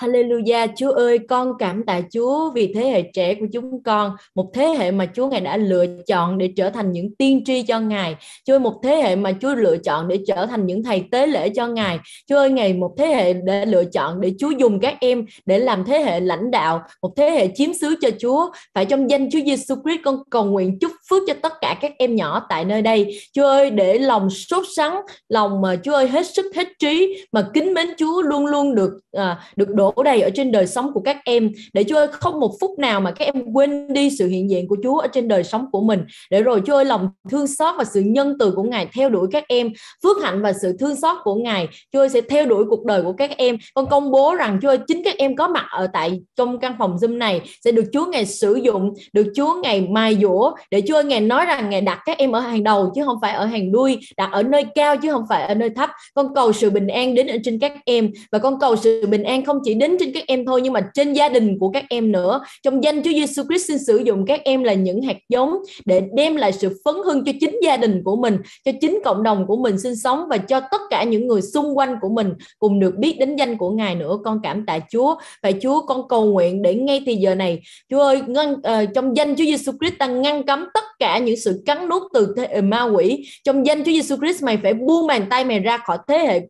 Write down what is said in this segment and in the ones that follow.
Hallelujah, Chúa ơi, con cảm tạ Chúa vì thế hệ trẻ của chúng con, một thế hệ mà Chúa Ngài đã lựa chọn để trở thành những tiên tri cho Ngài. Chúa ơi, một thế hệ mà Chúa lựa chọn để trở thành những thầy tế lễ cho Ngài. Chúa ơi, Ngài một thế hệ để lựa chọn để Chúa dùng các em để làm thế hệ lãnh đạo, một thế hệ chiếm xứ cho Chúa. Phải trong danh Chúa Giêsu Christ con cầu nguyện chúc phước cho tất cả các em nhỏ tại nơi đây Chúa ơi để lòng sốt sắng lòng mà Chúa ơi hết sức hết trí mà kính mến Chúa luôn luôn được à, được đổ đầy ở trên đời sống của các em để Chúa ơi không một phút nào mà các em quên đi sự hiện diện của Chúa ở trên đời sống của mình để rồi Chúa ơi lòng thương xót và sự nhân từ của Ngài theo đuổi các em phước hạnh và sự thương xót của Ngài Chúa ơi sẽ theo đuổi cuộc đời của các em con công bố rằng Chúa ơi chính các em có mặt ở tại trong căn phòng Zoom này sẽ được Chúa ngày sử dụng được Chúa ngày mai dũa để Chúa chơi ngài nói rằng ngài đặt các em ở hàng đầu chứ không phải ở hàng đuôi đặt ở nơi cao chứ không phải ở nơi thấp con cầu sự bình an đến ở trên các em và con cầu sự bình an không chỉ đến trên các em thôi nhưng mà trên gia đình của các em nữa trong danh Chúa Giêsu Christ xin sử dụng các em là những hạt giống để đem lại sự phấn hưng cho chính gia đình của mình cho chính cộng đồng của mình sinh sống và cho tất cả những người xung quanh của mình cùng được biết đến danh của ngài nữa con cảm tạ Chúa và Chúa con cầu nguyện để ngay thì giờ này Chúa ơi ngăn, uh, trong danh Chúa Giêsu Christ ta ngăn cấm tất cả những sự cắn nuốt từ thế, ma quỷ trong danh Chúa Giêsu Christ mày phải buông bàn tay mày ra khỏi thế hệ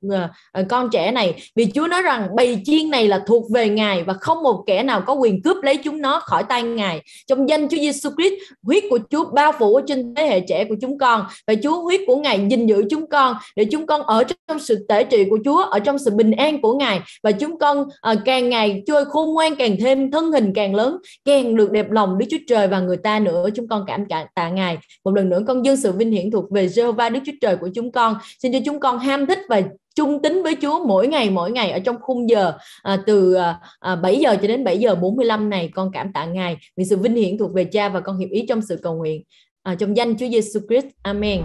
uh, con trẻ này vì Chúa nói rằng bầy chiên này là thuộc về Ngài và không một kẻ nào có quyền cướp lấy chúng nó khỏi tay Ngài trong danh Chúa Giêsu Christ huyết của Chúa bao phủ trên thế hệ trẻ của chúng con và Chúa huyết của Ngài gìn giữ chúng con để chúng con ở trong sự tể trị của Chúa ở trong sự bình an của Ngài và chúng con uh, càng ngày trôi khôn ngoan càng thêm thân hình càng lớn càng được đẹp lòng Đức Chúa Trời và người ta nữa chúng con cảm, cảm tạ Ngài. Một lần nữa con dâng sự vinh hiển thuộc về Jehovah Đức Chúa Trời của chúng con. Xin cho chúng con ham thích và trung tín với Chúa mỗi ngày mỗi ngày ở trong khung giờ à, từ à, 7 à, giờ cho đến 7 giờ 45 này con cảm tạ Ngài vì sự vinh hiển thuộc về Cha và con hiệp ý trong sự cầu nguyện à, trong danh Chúa Giêsu Christ. Amen.